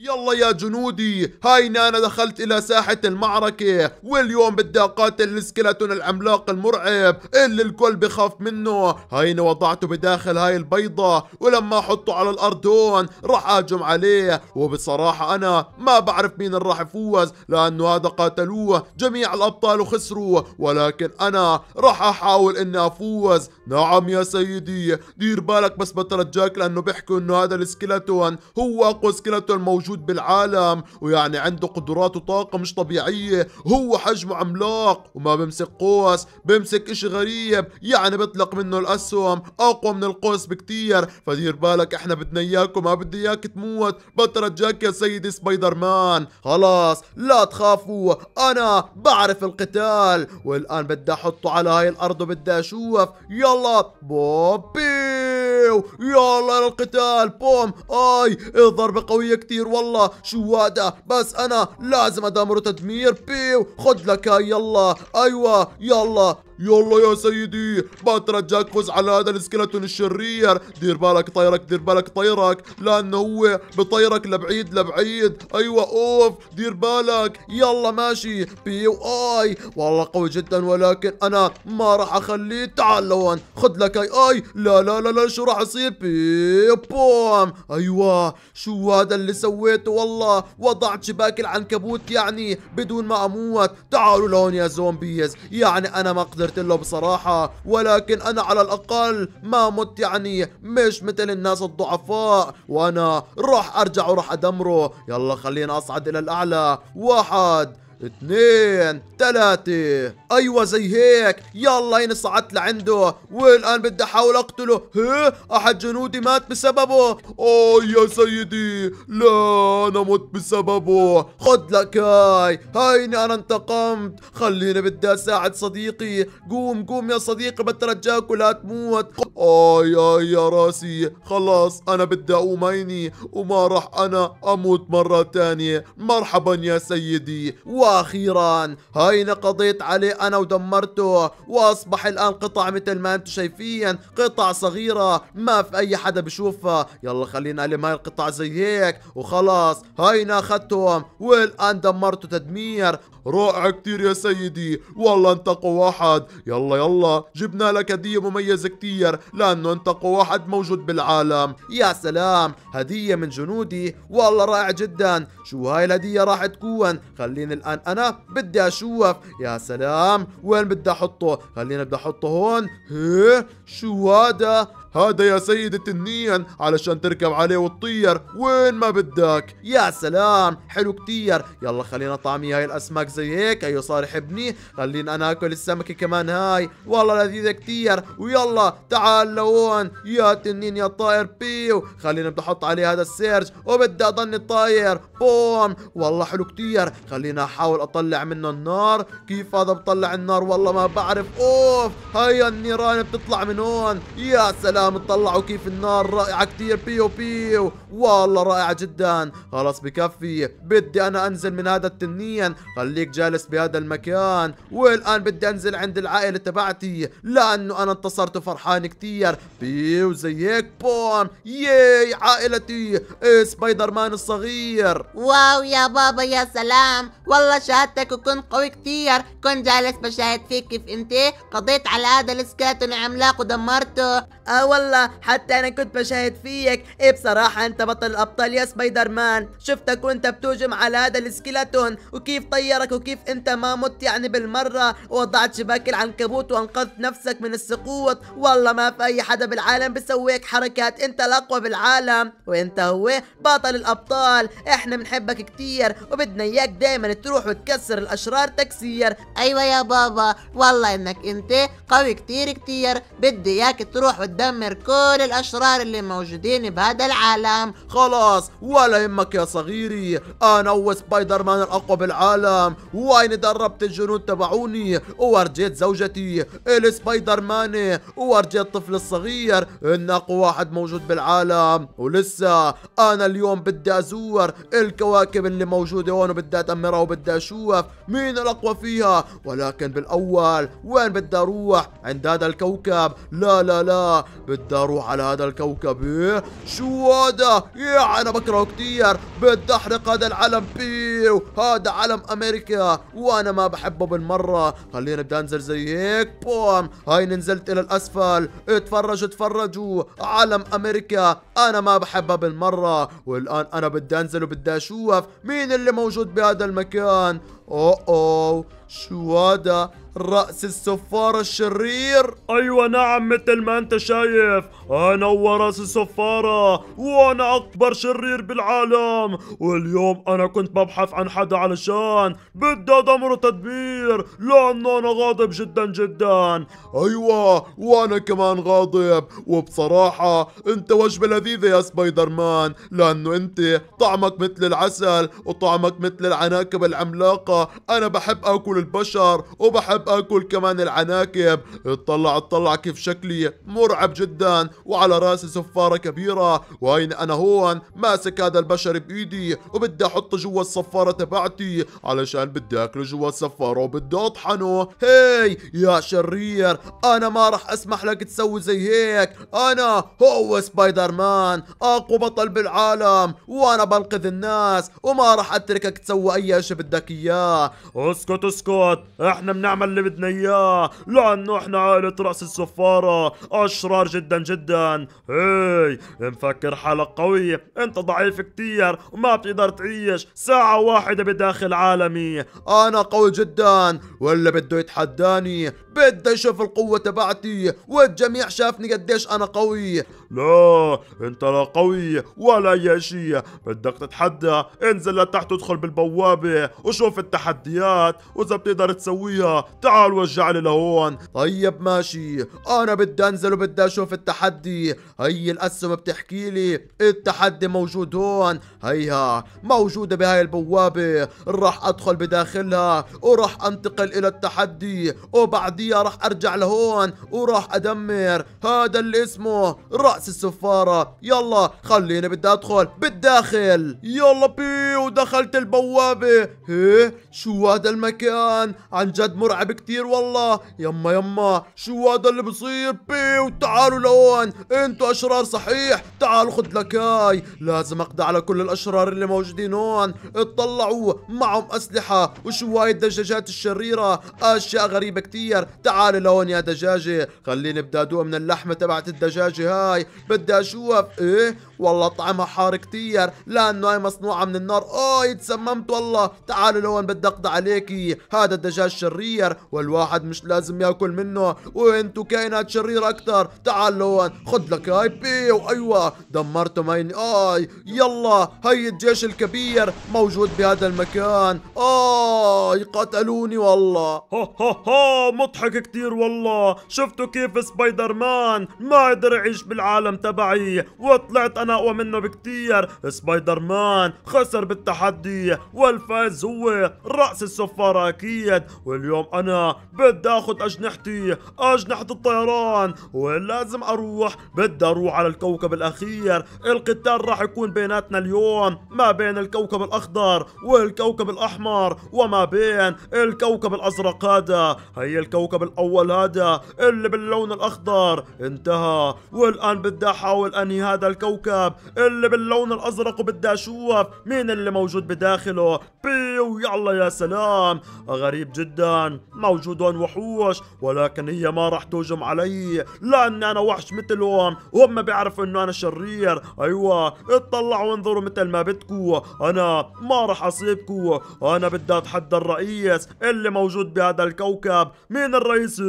يلا يا جنودي هاينا انا دخلت الى ساحة المعركة واليوم بدي اقاتل السكلتون العملاق المرعب اللي الكل بخاف منه هاينا وضعته بداخل هاي البيضة ولما احطه على الارض هون راح اهجم عليه وبصراحة انا ما بعرف مين اللي راح يفوز لانه هذا قاتلوه جميع الابطال وخسروا ولكن انا راح احاول اني افوز نعم يا سيدي دير بالك بس بترجاك لانه بيحكوا انه هذا السكلتون هو اقوى سكلتون موجود موجود بالعالم ويعني عنده قدرات وطاقة مش طبيعية هو حجمه عملاق وما بمسك قوس بمسك اشي غريب يعني بطلق منه الاسهم اقوى من القوس بكتير فدير بالك احنا بدنا اياك وما بدي اياك تموت بترجاك يا سيدي سبايدر مان خلاص لا تخافوا انا بعرف القتال والان بدي احطه على هاي الارض وبدي اشوف يلا بوبي يلا للقتال بوم اي الضربة قوية كتير والله شو هذا بس انا لازم ادمره تدمير بيو خد لك يلا ايوه يلا يلا يا سيدي بترجاك فوز على هذا السكلتون الشرير دير بالك طيرك دير بالك طيرك لانه هو بطيرك لبعيد لبعيد ايوه اوف دير بالك يلا ماشي بي واي والله قوي جدا ولكن انا ما راح اخليه تعال لون خذ لك اي اي لا لا لا لا شو راح يصير بي بوم ايوه شو هذا اللي سويته والله وضعت شباك العنكبوت يعني بدون ما اموت تعالوا لهون يا زومبيز يعني انا ما اقدر قدرت له بصراحة ولكن أنا على الأقل ما مت يعني مش مثل الناس الضعفاء وأنا راح أرجع وراح أدمره يلا خلينا أصعد إلى الأعلى واحد اثنين ثلاثة ايوه زي هيك يلا هيني صعدت لعنده والان بدي احاول اقتله ها احد جنودي مات بسببه اوه يا سيدي لا انا مت بسببه خد لك هاي هيني انا انتقمت خليني بدي اساعد صديقي قوم قوم يا صديقي بترجاك ولا تموت اي يا راسي خلاص انا بدي اقوم هيني وما راح انا اموت مرة ثانية مرحبا يا سيدي و واخيرا هاينا قضيت عليه انا ودمرته واصبح الان قطع مثل ما انتم شايفين قطع صغيرة ما في اي حدا بشوفها يلا خلينا الم هاي القطع زي هيك وخلاص هاينا اخدتهم والان دمرته تدمير رائع كتير يا سيدي والله انت قوى واحد يلا يلا جبنا لك هدية مميزة كتير لانه انت قوى واحد موجود بالعالم يا سلام هدية من جنودي والله رائع جدا شو هاي الهدية راح تكون خليني الان الان انا بدي اشوف يا سلام وين بدي احطه خلينا بدي احطه هون هي شو هذا هذا يا سيد التنين علشان تركب عليه وتطير وين ما بدك يا سلام حلو كتير يلا خلينا طعمي هاي الاسماك زي هيك ايو صالح ابني خلينا انا اكل السمكه كمان هاي والله لذيذه كتير ويلا تعال لهون يا تنين يا طائر بيو خلينا بدي احط عليه هذا السيرج وبدي اضلني طاير بوم والله حلو كتير خلينا احاول اطلع منه النار كيف هذا بطلع النار والله ما بعرف اوف هاي النيران بتطلع من هون يا سلام سلام اطلعوا كيف النار رائعة كتير بيو بيو والله رائعة جدا خلاص بكفي بدي انا انزل من هذا التنين خليك جالس بهذا المكان والان بدي انزل عند العائلة تبعتي لانه انا انتصرت وفرحان كتير بيو زي هيك بوم ياي عائلتي إيه سبايدر مان الصغير واو يا بابا يا سلام والله شهادتك وكنت قوي كتير كنت جالس بشاهد فيك كيف انت قضيت على هذا السكات العملاق ودمرته والله حتى انا كنت بشاهد فيك ايه بصراحة انت بطل الابطال يا سبايدر مان شفتك وانت بتهجم على هذا السكيلتون وكيف طيرك وكيف انت ما مت يعني بالمرة ووضعت شباك العنكبوت وانقذت نفسك من السقوط والله ما في اي حدا بالعالم بيسويك حركات انت الاقوى بالعالم وانت هو بطل الابطال احنا بنحبك كتير وبدنا اياك دايما تروح وتكسر الاشرار تكسير ايوه يا بابا والله انك انت قوي كتير كتير بدي اياك تروح وتدمر ودمر كل الأشرار اللي موجودين بهذا العالم خلاص ولا يهمك يا صغيري أنا هو سبايدر مان الأقوى بالعالم وأين دربت الجنود تبعوني وورجيت زوجتي السبايدر مان وورجيت طفل الصغير إن أقوى واحد موجود بالعالم ولسه أنا اليوم بدي أزور الكواكب اللي موجودة هون وبدي أدمرها وبدي أشوف مين الأقوى فيها ولكن بالأول وين بدي أروح عند هذا الكوكب لا لا لا بدي اروح على هذا الكوكب ايه شو هذا ايه انا بكرهه كثير بدي احرق هذا العلم بيو إيه، هذا علم امريكا وانا ما بحبه بالمره خليني بدي انزل زي هيك بوم هاي نزلت الى الاسفل اتفرجوا اتفرجوا علم امريكا انا ما بحبها بالمره والان انا بدي انزل وبدي اشوف مين اللي موجود بهذا المكان أوه أوه شو هذا رأس السفارة الشرير أيوة نعم مثل ما أنت شايف أنا هو رأس السفارة وأنا أكبر شرير بالعالم واليوم أنا كنت ببحث عن حدا علشان بدي أدمره تدبير لأنه أنا غاضب جدا جدا أيوة وأنا كمان غاضب وبصراحة أنت وجبة لذيذة يا سبايدر مان لأنه أنت طعمك مثل العسل وطعمك مثل العناكب العملاقة انا بحب اكل البشر وبحب اكل كمان العناكب اطلع اطلع كيف شكلي مرعب جدا وعلى راسي صفارة كبيرة وين انا هون ماسك هذا البشر بايدي وبدي احطه جوا الصفارة تبعتي علشان بدي اكله جوا الصفارة وبدي اطحنه هي يا شرير انا ما راح اسمح لك تسوي زي هيك انا هو سبايدر مان اقوى بطل بالعالم وانا بنقذ الناس وما راح اتركك تسوي اي شيء بدك اياه اسكت اسكت احنا بنعمل اللي بدنا اياه لانه احنا عائلة رأس السفارة اشرار جدا جدا هي مفكر حالك قوي انت ضعيف كتير وما بتقدر تعيش ساعة واحدة بداخل عالمي انا قوي جدا ولا بده يتحداني بده يشوف القوة تبعتي والجميع شافني قديش انا قوي لا انت لا قوي ولا اي شيء بدك تتحدى انزل لتحت ادخل بالبوابة وشوف التحديات واذا بتقدر تسويها تعال وجع لي لهون طيب ماشي انا بدي انزل وبدي اشوف التحدي هي الاسهم بتحكي لي التحدي موجود هون هيها موجودة بهاي البوابة راح ادخل بداخلها وراح انتقل الى التحدي وبعديها راح ارجع لهون وراح ادمر هذا اللي اسمه رأي رأس السفارة يلا خليني بدي أدخل بالداخل يلا بيو دخلت البوابة ايه شو هذا المكان عن جد مرعب كتير والله يما يما شو هذا اللي بصير بيو تعالوا لهون انتوا أشرار صحيح تعالوا خد لك هاي لازم أقضي على كل الأشرار اللي موجودين هون اطلعوا معهم أسلحة وشو هاي الدجاجات الشريرة أشياء غريبة كتير تعالوا لهون يا دجاجة خليني بدي أدوق من اللحمة تبعت الدجاجة هاي بدي اشوف ايه والله طعمها حار كتير لانه هاي مصنوعه من النار اوه تسممت والله تعالوا لهون بدي اقضي عليكي هذا الدجاج شرير والواحد مش لازم ياكل منه وانتو كائنات شريره اكثر تعال لهون خد لك هاي بي ايوه دمرتم هاي اي يلا هاي الجيش الكبير موجود بهذا المكان اي قتلوني والله ها ها ها مضحك كتير والله شفتوا كيف سبايدر مان ما قدر يعيش بالعالم العالم تبعي وطلعت انا اقوى منه بكتير سبايدر مان خسر بالتحدي والفاز هو رأس السفارة اكيد واليوم انا بدي اخذ اجنحتي اجنحة الطيران ولازم اروح بدي اروح على الكوكب الاخير القتال راح يكون بيناتنا اليوم ما بين الكوكب الاخضر والكوكب الاحمر وما بين الكوكب الازرق هذا هي الكوكب الاول هذا اللي باللون الاخضر انتهى والان بدي احاول انهي هذا الكوكب اللي باللون الازرق وبدي اشوف مين اللي موجود بداخله بيو يلا يا سلام غريب جدا موجود هون وحوش ولكن هي ما راح تهجم علي لاني انا وحش مثلهم وهم بيعرفوا انه انا شرير ايوه اطلعوا وانظروا مثل ما بدكم انا ما راح اصيبكم انا بدي اتحدى الرئيس اللي موجود بهذا الكوكب مين الرئيس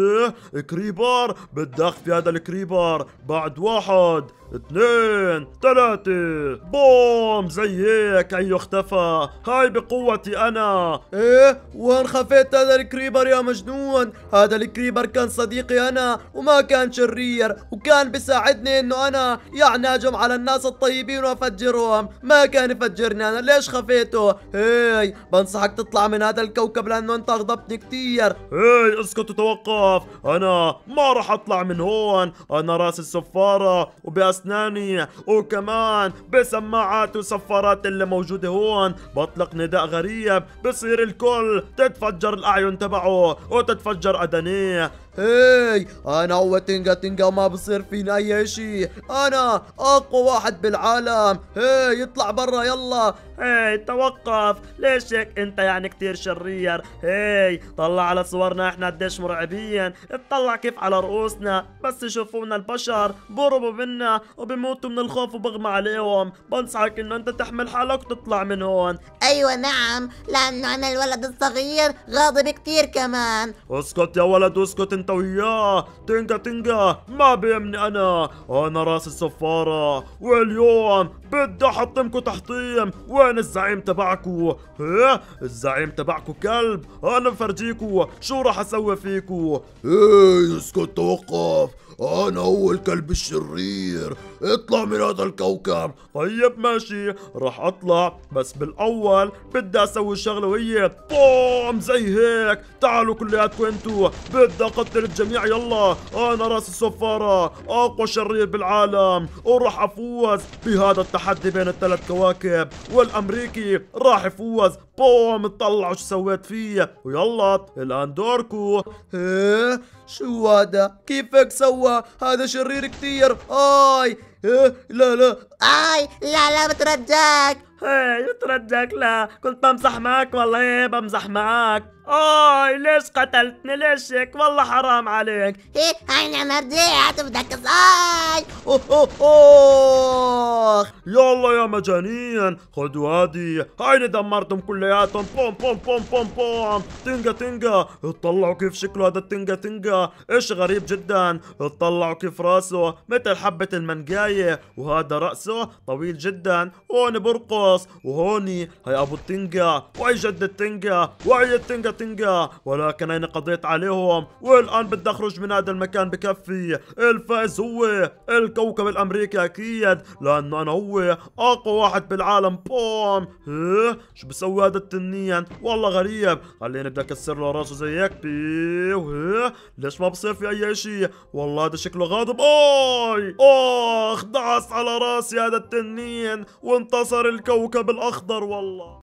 كريبر بدي اخفي هذا الكريبر بعد واحد أحد اثنين ثلاثة بوم زي هيك ايو اختفى هاي بقوتي انا ايه وين خفيت هذا الكريبر يا مجنون هذا الكريبر كان صديقي انا وما كان شرير وكان بيساعدني انه انا يعني اجم على الناس الطيبين وافجرهم ما كان يفجرني انا ليش خفيته هاي بنصحك تطلع من هذا الكوكب لانه انت غضبتني كثير هاي اسكت وتوقف انا ما راح اطلع من هون انا راس السفارة وبأس اسناني وكمان بسماعات وصفارات اللي موجوده هون بطلق نداء غريب بصير الكل تتفجر الاعين تبعه وتتفجر ادنيه هاي انا هو تنجا ما بصير فينا اي شيء انا اقوى واحد بالعالم هاي اطلع برا يلا هاي توقف ليش هيك انت يعني كثير شرير هاي طلع على صورنا احنا قديش مرعبين اطلع كيف على رؤوسنا بس يشوفونا البشر بهربوا منا وبموتوا من الخوف وبغمى عليهم بنصحك انه انت تحمل حالك وتطلع من هون ايوه نعم لانه انا الولد الصغير غاضب كثير كمان اسكت يا ولد اسكت انت انت وياه تنقى تنقى ما بيهمني انا انا راس السفارة واليوم بدي احطمكم تحطيم وين الزعيم تبعكم ها الزعيم تبعكم كلب انا بفرجيكم شو راح اسوي فيكم ايه اسكت توقف انا هو الكلب الشرير اطلع من هذا الكوكب طيب ماشي راح اطلع بس بالاول بدي اسوي شغله وهي بوم زي هيك تعالوا كلياتكم انتوا بدي اقتل الجميع يلا انا راس السفاره اقوى شرير بالعالم وراح افوز بهذا التحدي بين الثلاث كواكب والامريكي راح يفوز بوم اطلعوا شو سويت فيه ويلا الان دوركو ايه شو هذا كيفك سوى هذا شرير كتير اي إيه؟ لا لا اي لا لا بترجاك يترجك لا كنت بمزح معك والله إيه، بمزح معك اي ليش قتلتني ليش هيك والله حرام عليك ايه انا مرجعت بدك صاي اوه اوه اوه يلا يا مجانين خدوا هادي هاي دمرتهم كلياتهم بوم بوم بوم بوم بوم تنجا تنجا اطلعوا كيف شكله هذا التنجا تنجا ايش غريب جدا اطلعوا كيف راسه مثل حبة المنجاية وهذا رأسه طويل جدا هون برقص خلاص وهوني هي ابو التنجة وهي جد التنجة وهي التنجة تنجة ولكن انا قضيت عليهم والان بدي اخرج من هذا المكان بكفي الفائز هو الكوكب الامريكي اكيد لانه انا هو اقوى واحد بالعالم بوم شو بسوي هذا التنين والله غريب خليني بدي اكسر له راسه زي هيك إيه؟ ليش ما بصير في اي شيء والله هذا شكله غاضب اي اخ دعس على راسي هذا التنين وانتصر الكوكب الكوكب الأخضر والله